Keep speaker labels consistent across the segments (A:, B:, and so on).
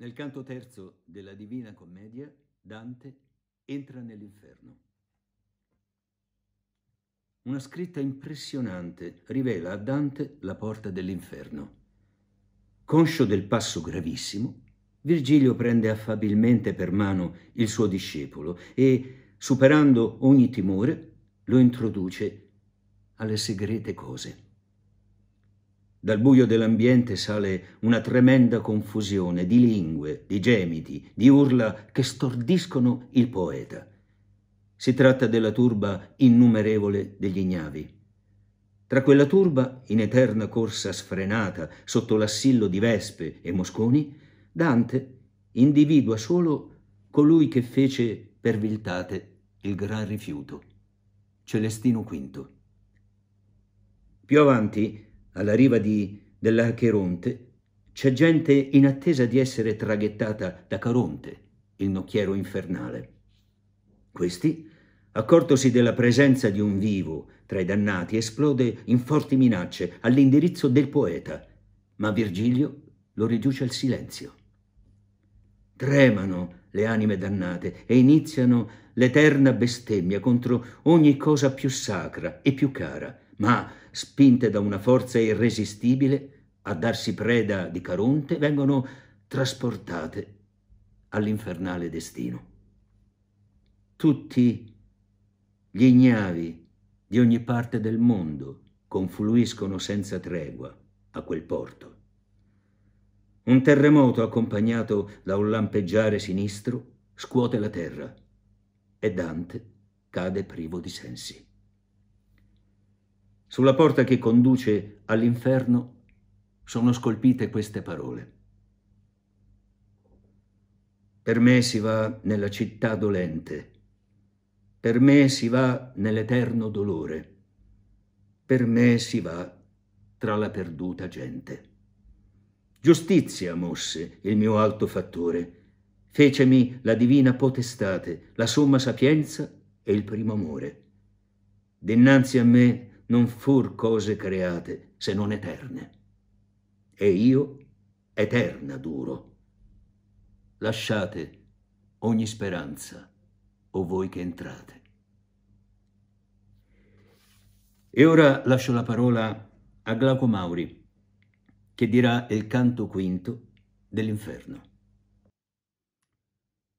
A: Nel canto terzo della Divina Commedia, Dante entra nell'inferno. Una scritta impressionante rivela a Dante la porta dell'inferno. Conscio del passo gravissimo, Virgilio prende affabilmente per mano il suo discepolo e, superando ogni timore, lo introduce alle segrete cose. Dal buio dell'ambiente sale una tremenda confusione di lingue, di gemiti, di urla che stordiscono il poeta. Si tratta della turba innumerevole degli ignavi. Tra quella turba, in eterna corsa sfrenata sotto l'assillo di vespe e mosconi, Dante individua solo colui che fece per viltate il gran rifiuto, Celestino V. Più avanti alla riva di, dell'Archeronte, c'è gente in attesa di essere traghettata da Caronte, il nocchiero infernale. Questi, accortosi della presenza di un vivo tra i dannati, esplode in forti minacce all'indirizzo del poeta, ma Virgilio lo riduce al silenzio. Tremano le anime dannate e iniziano l'eterna bestemmia contro ogni cosa più sacra e più cara, ma, spinte da una forza irresistibile, a darsi preda di Caronte, vengono trasportate all'infernale destino. Tutti gli ignavi di ogni parte del mondo confluiscono senza tregua a quel porto. Un terremoto accompagnato da un lampeggiare sinistro scuote la terra e Dante cade privo di sensi. Sulla porta che conduce all'inferno sono scolpite queste parole. Per me si va nella città dolente, per me si va nell'eterno dolore, per me si va tra la perduta gente. Giustizia mosse il mio alto fattore, fecemi la divina potestate, la somma sapienza e il primo amore. Dinanzi a me non fur cose create se non eterne. E io eterna duro. Lasciate ogni speranza, o voi che entrate. E ora lascio la parola a Glauco Mauri, che dirà il canto quinto dell'inferno.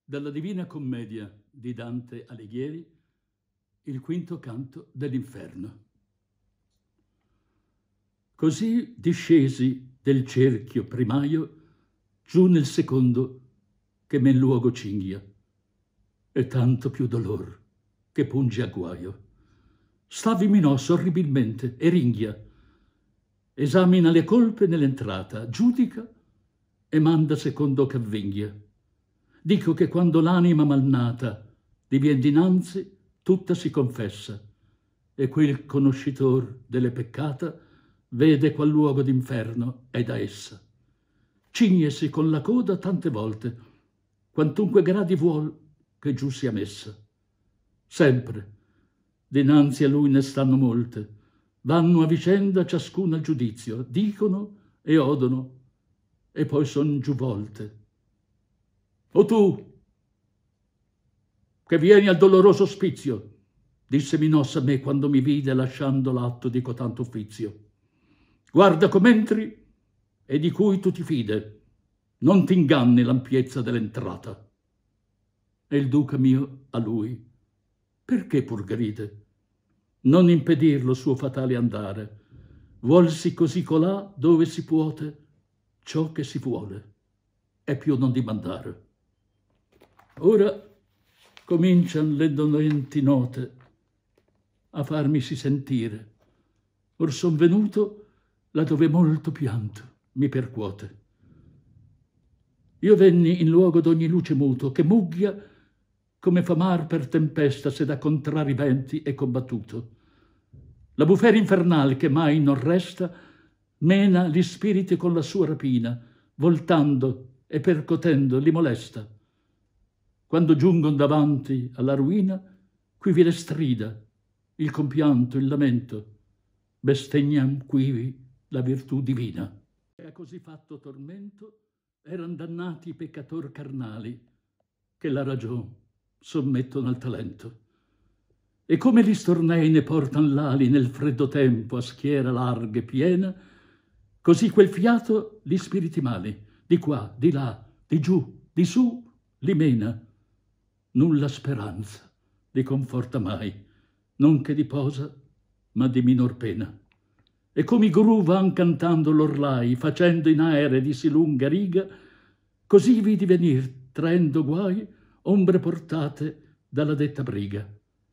B: Dalla Divina Commedia di Dante Alighieri, il quinto canto dell'inferno. Così discesi del cerchio primaio giù nel secondo che men luogo cinghia, e tanto più dolor che punge a guaio. Stavi minò sorribilmente e ringhia, esamina le colpe nell'entrata, giudica e manda secondo che avvinghia. Dico che quando l'anima malnata divien dinanzi, tutta si confessa, e quel conoscitor delle peccata vede qual luogo d'inferno è da essa. Cignesi con la coda tante volte, quantunque gradi vuol che giù sia messa. Sempre, dinanzi a lui ne stanno molte, vanno a vicenda ciascuna al giudizio, dicono e odono, e poi son giù volte. O tu, che vieni al doloroso ospizio, disse Minossa a me quando mi vide lasciando l'atto di cotanto uffizio. Guarda com'entri e di cui tu ti fide, non ti inganni l'ampiezza dell'entrata. E il duca mio a lui, perché pur gride? Non impedirlo suo fatale andare, vuolsi così colà dove si puote ciò che si vuole, e più non dimandare. Ora comincian le dolenti note a farmisi sentire. Or son venuto laddove molto pianto mi percuote. Io venni in luogo d'ogni luce muto, che mugghia come fa mar per tempesta se da contrari venti è combattuto. La bufera infernal che mai non resta mena gli spiriti con la sua rapina, voltando e percotendo li molesta. Quando giungon davanti alla ruina, qui vi le strida, il compianto, il lamento, bestemmiam quivi la virtù divina. E a così fatto tormento eran dannati i peccator carnali che la ragion sommettono al talento. E come gli stornei ne portan l'ali nel freddo tempo a schiera larga e piena, così quel fiato gli spiriti mali, di qua, di là, di giù, di su, li mena. Nulla speranza li conforta mai, non che di posa, ma di minor pena e come i gru van cantando l'orlai, facendo in aere di si lunga riga, così vidi venir, traendo guai, ombre portate dalla detta briga.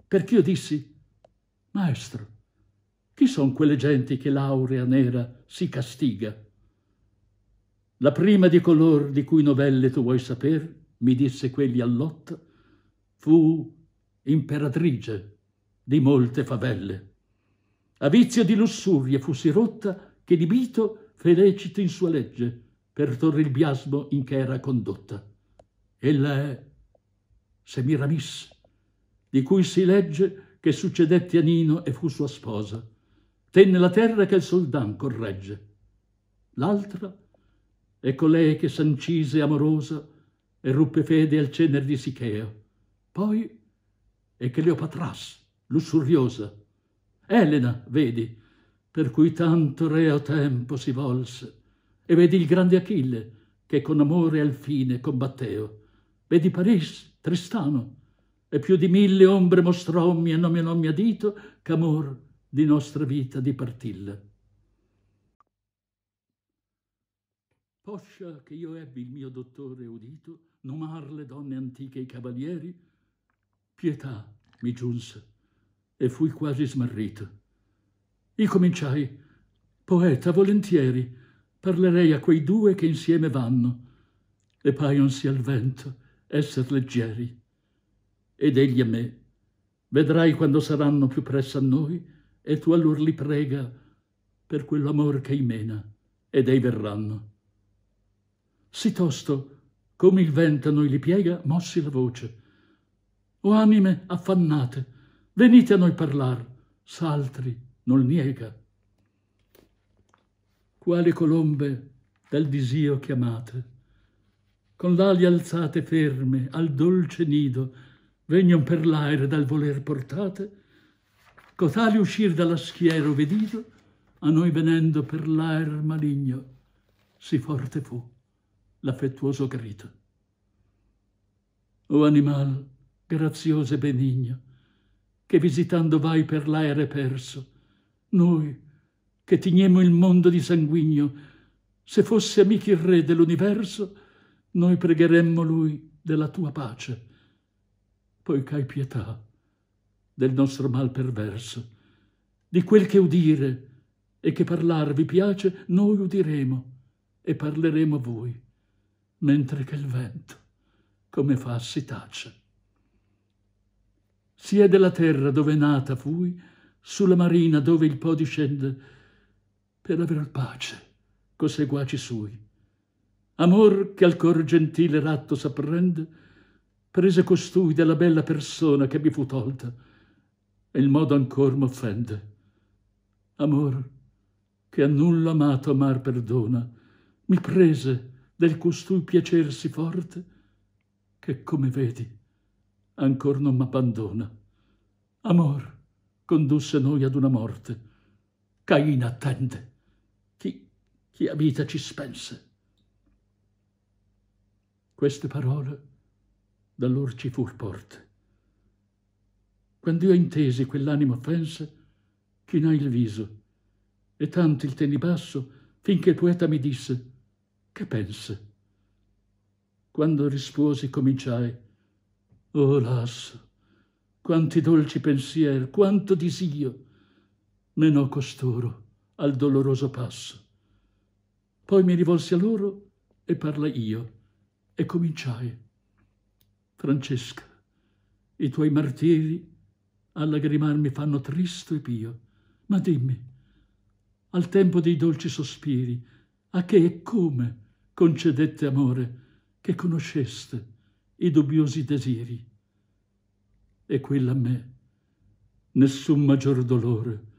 B: Perch'io dissi, maestro, chi son quelle genti che l'aurea nera si castiga? La prima di color di cui novelle tu vuoi saper, mi disse quelli all'otta, fu imperatrice di molte favelle a vizio di lussuria fu si rotta che di Bito fe lecito in sua legge per torre il biasmo in che era condotta. Ella è Semiramis, di cui si legge che succedette a Nino e fu sua sposa. Tenne la terra che il soldan corregge. L'altra è colei che s'ancise amorosa e ruppe fede al cener di Sicheo. Poi è Cleopatras, lussuriosa, Elena, vedi, per cui tanto reo tempo si volse, e vedi il grande Achille, che con amore al fine combatteo. Vedi Paris, Tristano, e più di mille ombre mostrommi e nome non mi adito, ch'amor di nostra vita dipartilla. Poscia che io ebbi il mio dottore udito, nomar le donne antiche e i cavalieri, pietà mi giunse e fui quasi smarrito. Incominciai, poeta, volentieri, parlerei a quei due che insieme vanno, e paionsi al vento esser leggeri. Ed egli a me, vedrai quando saranno più presso a noi, e tu allor li prega per quell'amor che imena, ed ei verranno. Sì tosto, come il vento a noi li piega, mossi la voce. O anime affannate, venite a noi parlar, s'altri non niega. Quali colombe dal disio chiamate, con l'ali alzate ferme al dolce nido, vegnon per l'aere dal voler portate, cotali uscir dalla schiera vedido, a noi venendo per l'aer maligno, si forte fu l'affettuoso grido. O animal, grazioso e benigno, che visitando vai per l'aere perso. Noi, che tigniemo il mondo di sanguigno, se fosse amico il re dell'universo, noi pregheremmo lui della tua pace, poiché hai pietà del nostro mal perverso. Di quel che udire e che parlar vi piace, noi udiremo e parleremo a voi, mentre che il vento, come fa, si tace si è della terra dove nata fui, sulla marina dove il po discende, per aver pace co seguaci sui. Amor che al cor gentile ratto s'apprende, prese costui della bella persona che mi fu tolta, e il modo ancor m'offende. Amor che a nulla amato amar perdona, mi prese del costui piacersi forte, che come vedi ancor non m'abbandona. Amor condusse noi ad una morte. Caina attende. Chi, chi a vita ci spense. Queste parole da lor ci fur porte. Quando io intesi quell'animo offense, chinai il viso e tanto il tenni basso finché il poeta mi disse che pense. Quando risposi cominciai Oh, lasso, quanti dolci pensier, quanto disio, menò costoro al doloroso passo. Poi mi rivolsi a loro e parla io, e cominciai. Francesca, i tuoi martiri a lagrimar mi fanno tristo e pio, ma dimmi, al tempo dei dolci sospiri, a che e come concedette amore che conosceste? i dubbiosi desiri. E quella a me nessun maggior dolore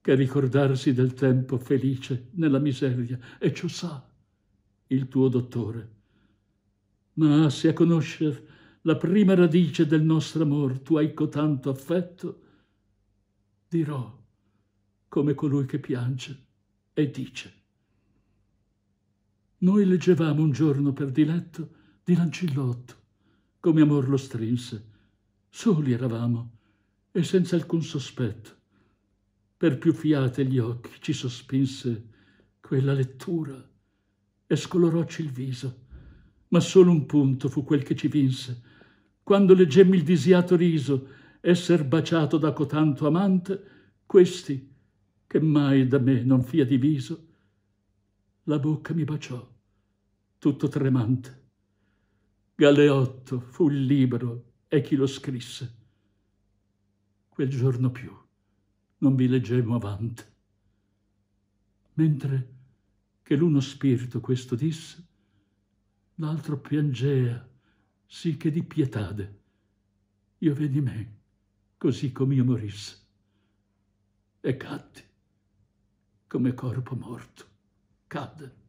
B: che ricordarsi del tempo felice nella miseria, e ciò sa il tuo dottore. Ma se a conoscer la prima radice del nostro amor tu hai cotanto affetto, dirò come colui che piange e dice. Noi leggevamo un giorno per diletto di Lancillotto, come amor lo strinse. Soli eravamo e senza alcun sospetto. Per più fiate gli occhi ci sospinse quella lettura e scolorocci il viso. Ma solo un punto fu quel che ci vinse. Quando leggemmi il disiato riso esser baciato da cotanto amante, questi, che mai da me non fia diviso, la bocca mi baciò, tutto tremante Galeotto fu il libro e chi lo scrisse. Quel giorno più non vi leggemmo avanti. Mentre che l'uno spirito questo disse, l'altro piangea, sì che di pietade. Io veni me, così come io morisse, e cadde come corpo morto. Cadde.